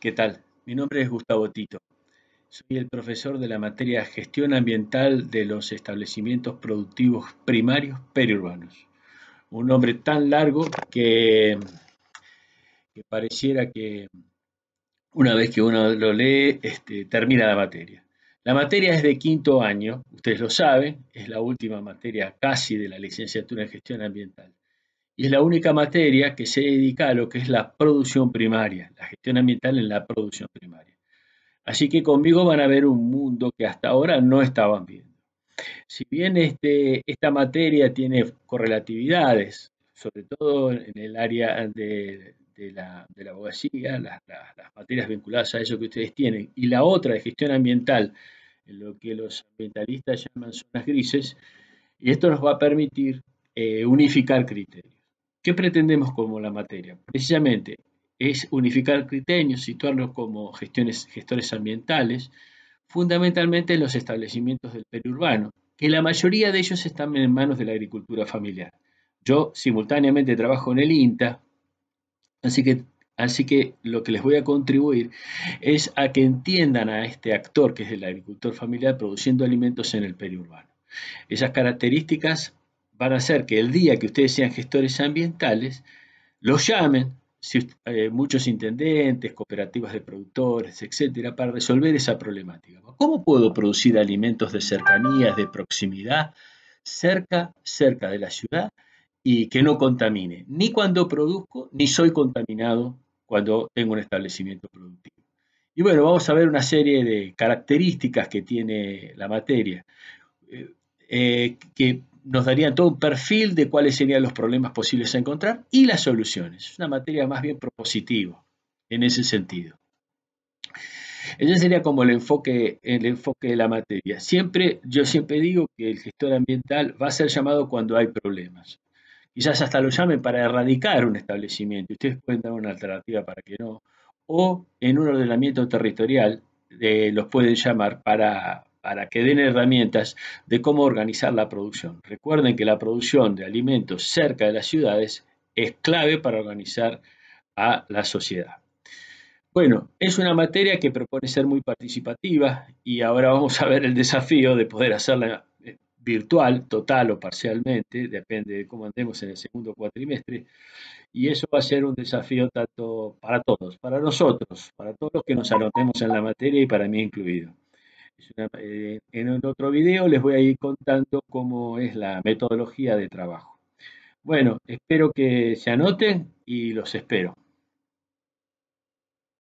¿Qué tal? Mi nombre es Gustavo Tito. Soy el profesor de la materia Gestión Ambiental de los Establecimientos Productivos Primarios Periurbanos. Un nombre tan largo que, pareciera que una vez que uno lo lee, este, termina la materia. La materia es de quinto año, ustedes lo saben, es la última materia casi de la licenciatura en gestión ambiental y es la única materia que se dedica a lo que es la producción primaria, la gestión ambiental en la producción primaria. Así que conmigo van a ver un mundo que hasta ahora no estaban viendo. Si bien este, esta materia tiene correlatividades, sobre todo en el área de, la, abogacía, las, materias vinculadas a eso que ustedes tienen, y la otra de gestión ambiental, en lo que los ambientalistas llaman zonas grises, y esto nos va a permitir eh, unificar criterios. ¿Qué pretendemos como la materia? Precisamente es unificar criterios, situarlos como gestiones, gestores ambientales, fundamentalmente en los establecimientos del periurbano, que la mayoría de ellos están en manos de la agricultura familiar. Yo simultáneamente trabajo en el INTA, así que, así que lo que les voy a contribuir es a que entiendan a este actor que es el agricultor familiar produciendo alimentos en el periurbano. Esas características para hacer que el día que ustedes sean gestores ambientales, los llamen, eh, muchos intendentes, cooperativas de productores, etcétera, para resolver esa problemática. ¿Cómo puedo producir alimentos de cercanías, de proximidad, cerca, cerca de la ciudad y que no contamine? Ni cuando produzco, ni soy contaminado cuando tengo un establecimiento productivo. Y bueno, vamos a ver una serie de características que tiene la materia, eh, eh, nos darían todo un perfil de cuáles serían los problemas posibles a encontrar y las soluciones. Es una materia más bien propositiva en ese sentido. Ese sería como el enfoque, el enfoque de la materia. Siempre, yo siempre digo que el gestor ambiental va a ser llamado cuando hay problemas. Quizás hasta lo llamen para erradicar un establecimiento. Ustedes pueden dar una alternativa para que no. O en un ordenamiento territorial eh, los pueden llamar para, para que den herramientas de cómo organizar la producción. Recuerden que la producción de alimentos cerca de las ciudades es clave para organizar a la sociedad. Bueno, es una materia que propone ser muy participativa y ahora vamos a ver el desafío de poder hacerla eh, virtual, total o parcialmente, depende de cómo andemos en el segundo cuatrimestre, y eso va a ser un desafío tanto para todos, para nosotros, para todos los que nos anotemos en la materia y para mí incluido. Eh, en otro video les voy a ir contando cómo es la metodología de trabajo. Bueno, espero que se anoten y los espero.